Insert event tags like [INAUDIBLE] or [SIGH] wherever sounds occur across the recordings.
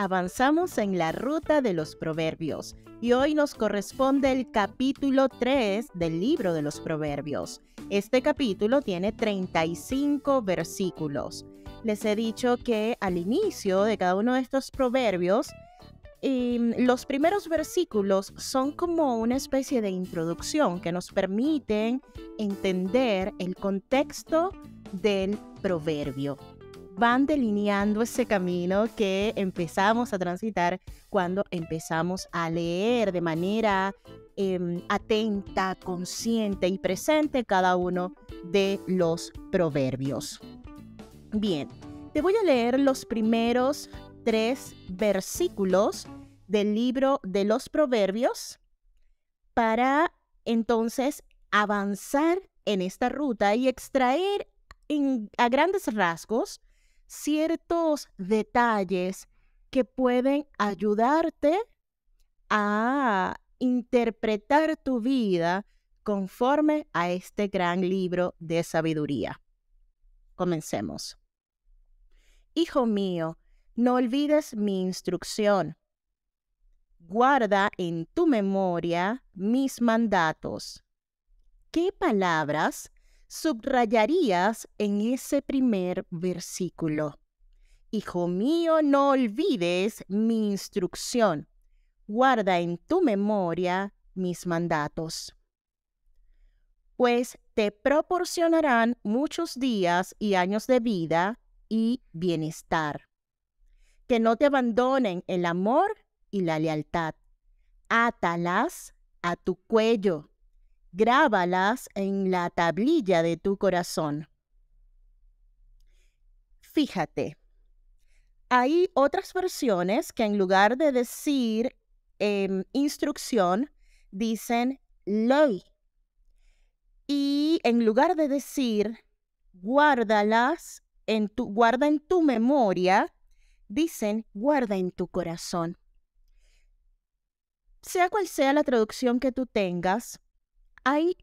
Avanzamos en la ruta de los proverbios y hoy nos corresponde el capítulo 3 del libro de los proverbios. Este capítulo tiene 35 versículos. Les he dicho que al inicio de cada uno de estos proverbios, em, los primeros versículos son como una especie de introducción que nos permiten entender el contexto del proverbio van delineando ese camino que empezamos a transitar cuando empezamos a leer de manera em, atenta, consciente y presente cada uno de los proverbios. Bien, te voy a leer los primeros tres versículos del libro de los proverbios para entonces avanzar en esta ruta y extraer a grandes rasgos ciertos detalles que pueden ayudarte a interpretar tu vida conforme a este gran libro de sabiduría. Comencemos. Hijo mío, no olvides mi instrucción. Guarda en tu memoria mis mandatos. ¿Qué palabras subrayarías en ese primer versículo? Hijo mío, no olvides mi instrucción. Guarda en tu memoria mis mandatos. Pues te proporcionarán muchos días y años de vida y bienestar. Que no te abandonen el amor y la lealtad. Átalas a tu cuello grábalas en la tablilla de tu corazón. Fíjate, hay otras versiones que en lugar de decir em, instrucción, dicen ley. Y en lugar de decir guárdalas en tu, guarda en tu memoria, dicen guarda en tu corazón. Sea cual sea la traducción que tú tengas, hay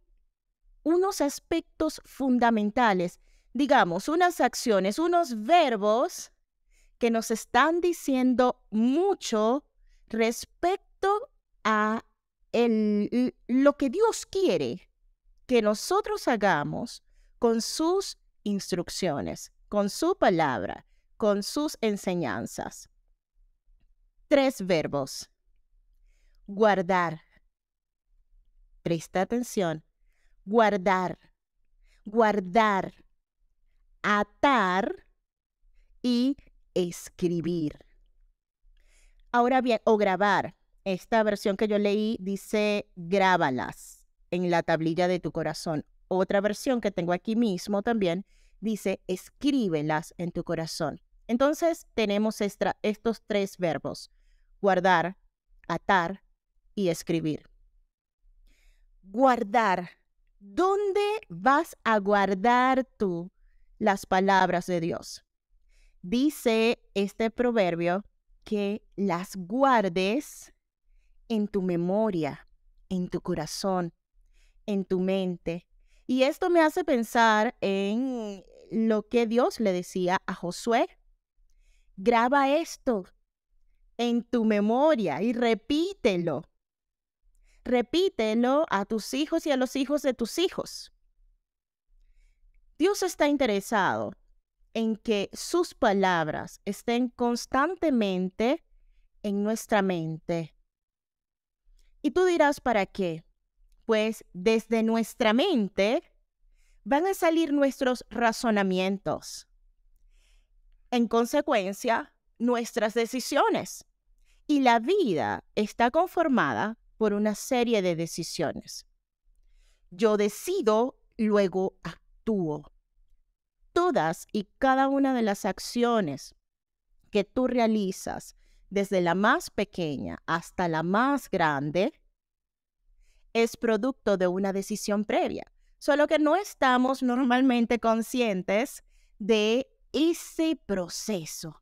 unos aspectos fundamentales, digamos, unas acciones, unos verbos que nos están diciendo mucho respecto a lo que Dios quiere que nosotros hagamos con sus instrucciones, con su palabra, con sus enseñanzas. Tres verbos. Guardar, presta atención, guardar, guardar, atar y escribir. Ahora bien, o grabar. Esta versión que yo leí dice grábalas en la tablilla de tu corazón. Otra versión que tengo aquí mismo también dice escríbelas en tu corazón. Entonces tenemos estos tres verbos, guardar, atar y escribir guardar. ¿Dónde vas a guardar tú las palabras de Dios? Dice este proverbio que las guardes en tu memoria, en tu corazón, en tu mente. Y esto me hace pensar en lo que Dios le decía a Josué. Graba esto en tu memoria y repítelo repítelo a tus hijos y a los hijos de tus hijos. Dios está interesado en que sus palabras estén constantemente en nuestra mente. Y tú dirás, ¿para qué? Pues desde nuestra mente van a salir nuestros razonamientos. En consecuencia, nuestras decisiones. Y la vida está conformada por una serie de decisiones. Yo decido, luego actúo. Todas y cada una de las acciones que tú realizas, desde la más pequeña hasta la más grande, es producto de una decisión previa, solo que no estamos normalmente conscientes de ese proceso,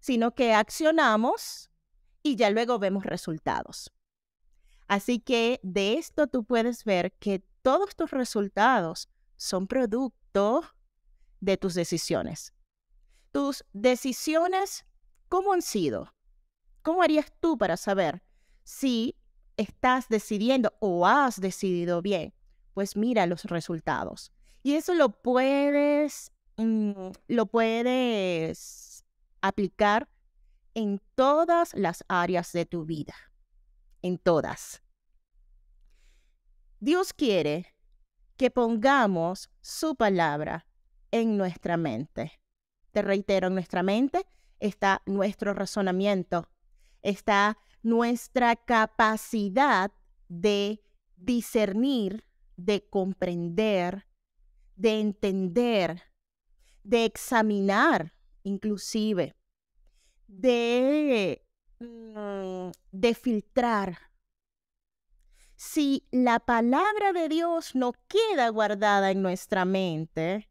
sino que accionamos y ya luego vemos resultados. Así que de esto tú puedes ver que todos tus resultados son producto de tus decisiones. Tus decisiones, ¿cómo han sido? ¿Cómo harías tú para saber si estás decidiendo o has decidido bien? Pues mira los resultados. Y eso lo puedes, mm, lo puedes aplicar en todas las áreas de tu vida. En todas. Dios quiere que pongamos su palabra en nuestra mente. Te reitero, en nuestra mente está nuestro razonamiento, está nuestra capacidad de discernir, de comprender, de entender, de examinar inclusive, de, mm, de filtrar, si la palabra de Dios no queda guardada en nuestra mente,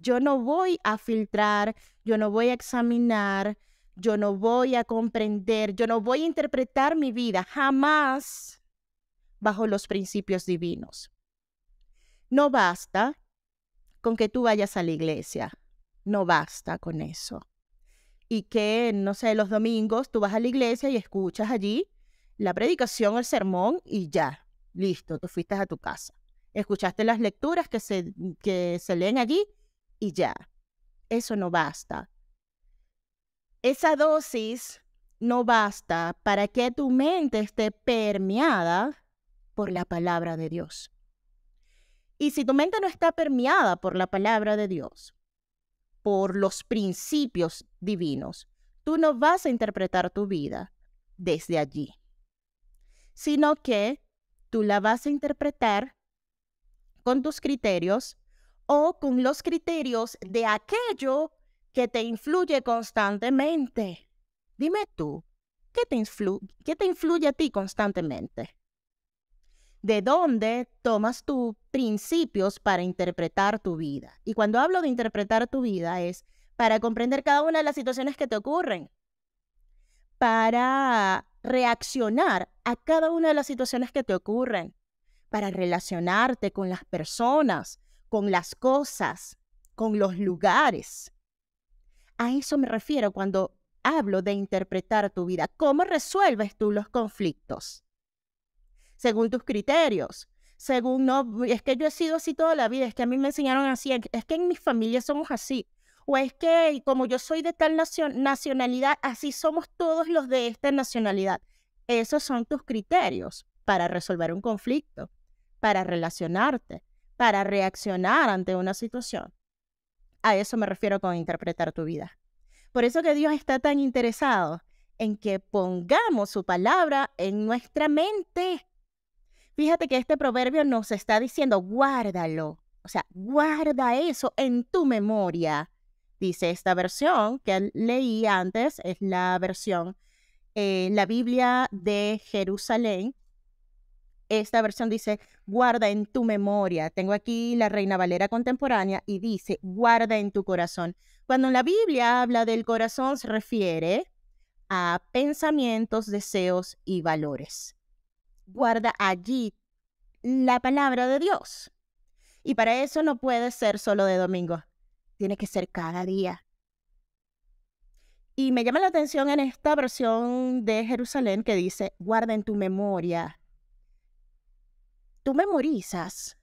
yo no voy a filtrar, yo no voy a examinar, yo no voy a comprender, yo no voy a interpretar mi vida jamás bajo los principios divinos. No basta con que tú vayas a la iglesia, no basta con eso. Y que, no sé, los domingos tú vas a la iglesia y escuchas allí la predicación, el sermón y ya, listo, tú fuiste a tu casa. Escuchaste las lecturas que se, mm, que se leen allí y ya. Eso no basta. Esa dosis no basta para que tu mente esté permeada por la palabra de Dios. Y si tu mente no está permeada por la palabra de Dios, por los principios divinos, tú no vas a interpretar tu vida desde allí sino que tú la vas a interpretar con tus criterios o con los criterios de aquello que te influye constantemente. Dime tú, ¿qué te, influye a ti constantemente? ¿De dónde tomas tus principios para interpretar tu vida? Y cuando hablo de interpretar tu vida es para comprender cada una de las situaciones que te ocurren, para reaccionar a cada una de las situaciones que te ocurren, para relacionarte con las personas, con las cosas, con los lugares. A eso me refiero cuando hablo de interpretar tu vida. ¿Cómo resuelves tú los conflictos? Según tus criterios, según no, es que yo he sido así toda la vida, es que a mí me enseñaron así, es que en mi familia somos así o es que como yo soy de tal nacionalidad, así somos todos los de esta nacionalidad. Esos son tus criterios para resolver un conflicto, para relacionarte, para reaccionar ante una situación. A eso me refiero con interpretar tu vida. Por eso que Dios está tan interesado en que pongamos su palabra en nuestra mente. Fíjate que este proverbio nos está diciendo, guárdalo, o sea, guarda eso en tu memoria. Dice, esta versión que leí antes es la versión, la Biblia de Jerusalén. Esta versión dice, guarda en tu memoria. Tengo aquí la Reina Valera contemporánea y dice, guarda en tu corazón. Cuando la Biblia habla del corazón se refiere a pensamientos, deseos y valores. Guarda allí la palabra de Dios. Y para eso no puede ser solo de domingo tiene que ser cada día. Y me llama la atención en esta versión de Jerusalén que dice, guarda en tu memoria. Tú memorizas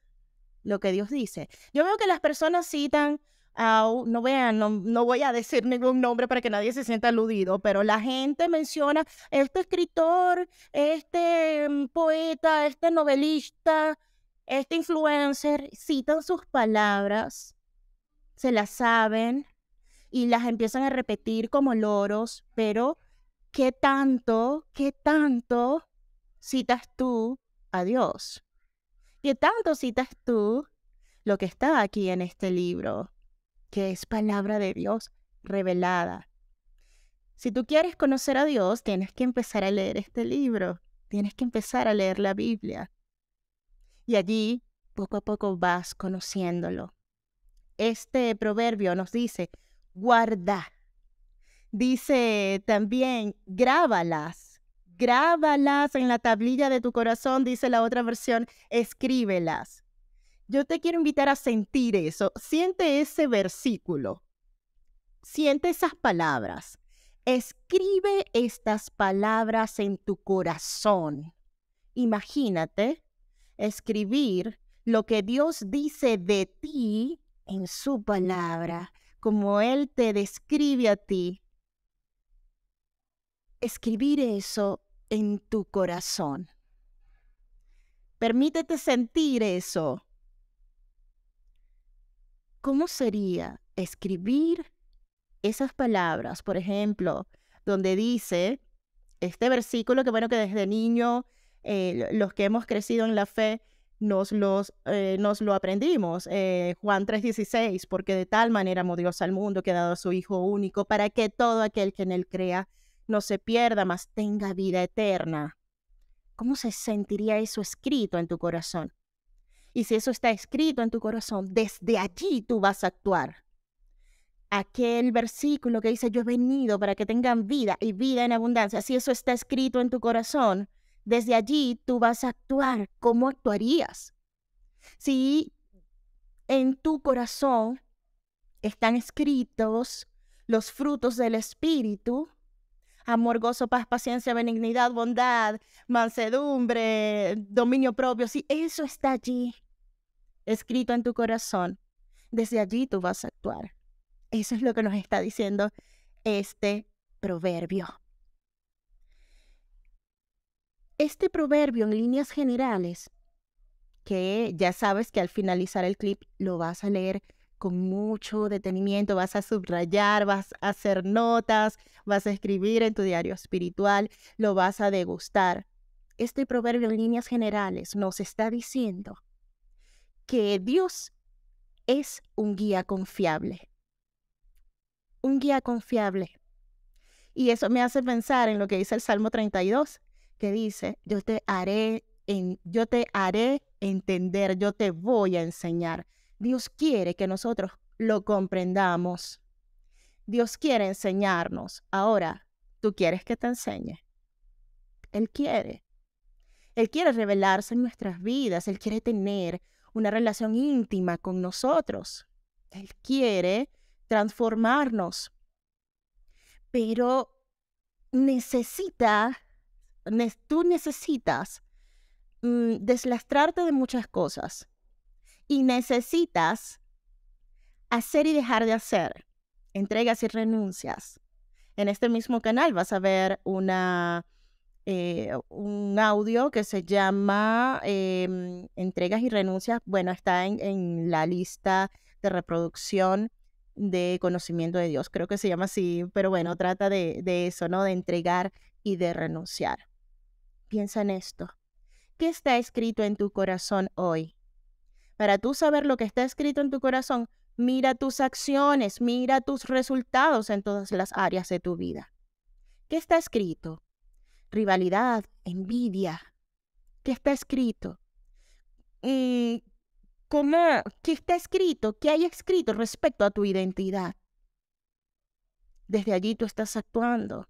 lo que Dios dice. Yo veo que las personas citan, no vean, no, no voy a decir [LAUGHS] ningún nombre para que nadie se sienta aludido, pero la gente menciona este escritor, este mm, poeta, este novelista, este influencer, citan sus palabras se las saben y las empiezan a repetir como loros, pero ¿qué tanto, qué tanto citas tú a Dios? ¿Qué tanto citas tú lo que está aquí en este libro, que es palabra de Dios revelada? Si tú quieres conocer a Dios, tienes que empezar a leer este libro, tienes que empezar a leer la Biblia. Y allí, poco a poco, vas conociéndolo este proverbio nos dice, guarda. Dice también, grábalas, grábalas en la tablilla de tu corazón, dice la otra versión, escríbelas. Yo te quiero invitar a sentir eso, siente ese versículo, siente esas palabras, escribe estas palabras en tu corazón. Imagínate escribir lo que Dios dice de ti en su palabra, como Él te describe a ti, escribir eso en tu corazón. Permítete sentir eso. ¿Cómo sería escribir esas palabras, por ejemplo, donde dice este versículo que bueno que desde niño eh, los que hemos crecido en la fe nos, los, eh, nos lo aprendimos, eh, Juan 3:16, porque de tal manera amó Dios al mundo que ha dado a su Hijo único para que todo aquel que en él crea no se pierda, mas tenga vida eterna. ¿Cómo se sentiría eso escrito en tu corazón? Y si eso está escrito en tu corazón, desde allí tú vas a actuar. Aquel versículo que dice, yo he venido para que tengan vida y vida en abundancia, si eso está escrito en tu corazón, desde allí tú vas a actuar como actuarías. Si en tu corazón están escritos los frutos del Espíritu, amor, gozo, paz, paciencia, benignidad, bondad, mansedumbre, dominio propio, si eso está allí escrito en tu corazón, desde allí tú vas a actuar. Eso es lo que nos está diciendo este proverbio. Este proverbio en líneas generales, que ya sabes que al finalizar el clip lo vas a leer con mucho detenimiento, vas a subrayar, vas a hacer notas, vas a escribir en tu diario espiritual, lo vas a degustar. Este proverbio en líneas generales nos está diciendo que Dios es un guía confiable. Un guía confiable. Y eso me hace pensar en lo que dice el Salmo 32 que dice, yo te haré, yo te haré entender, yo te voy a enseñar. Dios quiere que nosotros lo comprendamos. Dios quiere enseñarnos. Ahora, ¿tú quieres que te enseñe? Él quiere. Él quiere revelarse en nuestras vidas. Él quiere tener una relación íntima con nosotros. Él quiere transformarnos. Pero necesita tú necesitas mm, deslastrarte de muchas cosas y necesitas hacer y dejar de hacer, entregas y renuncias. En este mismo canal vas a ver una, eh, un audio que se llama em, Entregas y renuncias. Bueno, está en, la lista de reproducción de conocimiento de Dios, creo que se llama así, pero bueno, trata de, de, eso, ¿no? De entregar y de renunciar. Piensa en esto. ¿Qué está escrito en tu corazón hoy? Para tú saber lo que está escrito en tu corazón, mira tus acciones, mira tus resultados en todas las áreas de tu vida. ¿Qué está escrito? Rivalidad, envidia. ¿Qué está escrito? ¿Y mm, ¿Cómo? ¿Qué está escrito? ¿Qué hay escrito respecto a tu identidad? Desde allí tú estás actuando.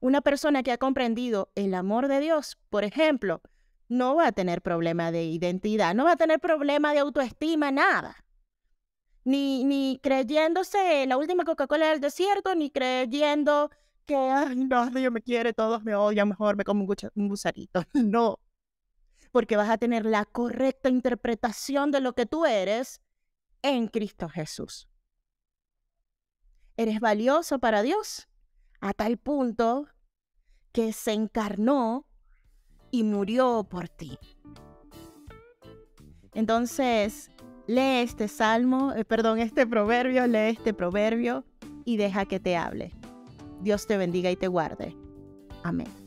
Una persona que ha comprendido el amor de Dios, por ejemplo, no va a tener problema de identidad, no va a tener problema de autoestima, nada. Ni, ni creyéndose la última Coca-Cola del desierto, ni creyendo que, ay, no, Dios me quiere, todos me odian, mejor me como un, un gusarito. [LAUGHS] No, porque vas a tener la correcta interpretación de lo que tú eres en Cristo Jesús. Eres valioso para Dios a tal punto que se encarnó y murió por ti. Entonces, lee este salmo, eh, perdón, este proverbio, lee este proverbio y deja que te hable. Dios te bendiga y te guarde. Amén.